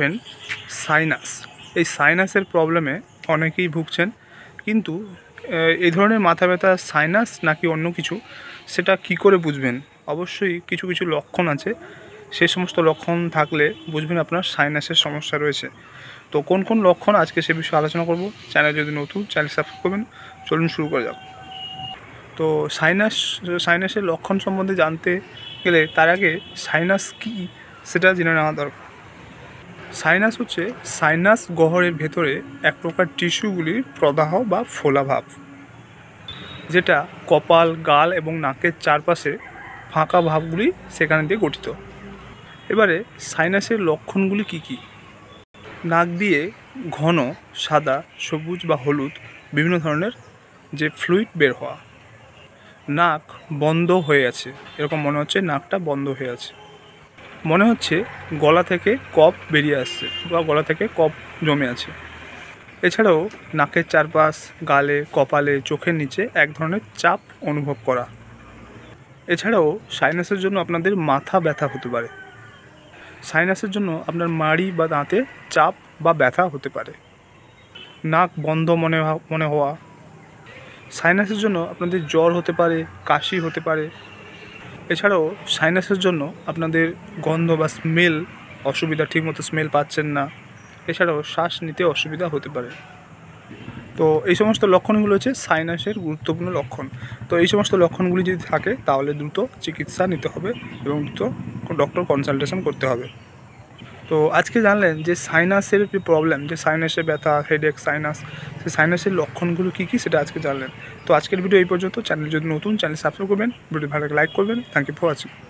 friend sinus এই সাইনাসের প্রবলেমে অনেকেই ভুগছেন কিন্তু এই ধরনের মাথা ব্যথা সাইনাস নাকি অন্য কিছু সেটা কি করে বুঝবেন অবশ্যই কিছু কিছু লক্ষণ আছে সে সমস্ত লক্ষণ থাকলে বুঝবেন আপনার সাইনাসের সমস্যা রয়েছে তো কোন কোন লক্ষণ আজকে সে বিষয়ে আলোচনা করব চ্যানেল যদি নতুন চ্যানেল সাবস্ক্রাইব করবেন চলুন শুরু করে যাক তো সাইনাস সাইনাসের লক্ষণ সম্বন্ধে জানতে গেলে তার আগে সাইনাস কী সেটা জেনে নেওয়া দরকার সাইনাস হচ্ছে সাইনাস গহরের ভেতরে এক প্রকার টিস্যুগুলির প্রদাহ বা ফোলাভাব যেটা কপাল গাল এবং নাকের চারপাশে ফাঁকা ভাবগুলি সেখানে দিয়ে গঠিত এবারে সাইনাসের লক্ষণগুলি কি কি নাক দিয়ে ঘন সাদা সবুজ বা হলুদ বিভিন্ন ধরনের যে ফ্লুইড বের হওয়া নাক বন্ধ হয়ে আছে এরকম মনে হচ্ছে নাকটা বন্ধ হয়ে আছে মনে হচ্ছে গলা থেকে কপ বেরিয়ে আসছে বা গলা থেকে কপ জমে আছে এছাড়াও নাকের চারপাশ গালে কপালে চোখের নিচে এক ধরনের চাপ অনুভব করা এছাড়াও সাইনাসের জন্য আপনাদের মাথা ব্যথা হতে পারে সাইনাসের জন্য আপনার মাড়ি বা দাঁতে চাপ বা ব্যথা হতে পারে নাক বন্ধ মনে মনে হওয়া সাইনাসের জন্য আপনাদের জ্বর হতে পারে কাশি হতে পারে এছাড়াও সাইনাসের জন্য আপনাদের গন্ধ বা স্মেল অসুবিধা ঠিকমতো স্মেল পাচ্ছেন না এছাড়াও শ্বাস নিতে অসুবিধা হতে পারে তো এই সমস্ত লক্ষণগুলো হচ্ছে সাইনাসের গুরুত্বপূর্ণ লক্ষণ তো এই সমস্ত লক্ষণগুলি যদি থাকে তাহলে দ্রুত চিকিৎসা নিতে হবে এবং দ্রুত ডক্টর কনসালটেশন করতে হবে তো আজকে জানলেন যে সাইনাসের যে প্রবলেম যে সাইনাসের ব্যথা হেডেক সাইনাস সে সাইনাসের লক্ষণগুলো কী কী সেটা আজকে জানলেন তো আজকের ভিডিও এই পর্যন্ত চ্যানেল যদি নতুন চ্যানেল সাবস্ক্রাইব করবেন ভিডিও ভালো লাইক করবেন থ্যাংক ইউ ফর ওয়াচিং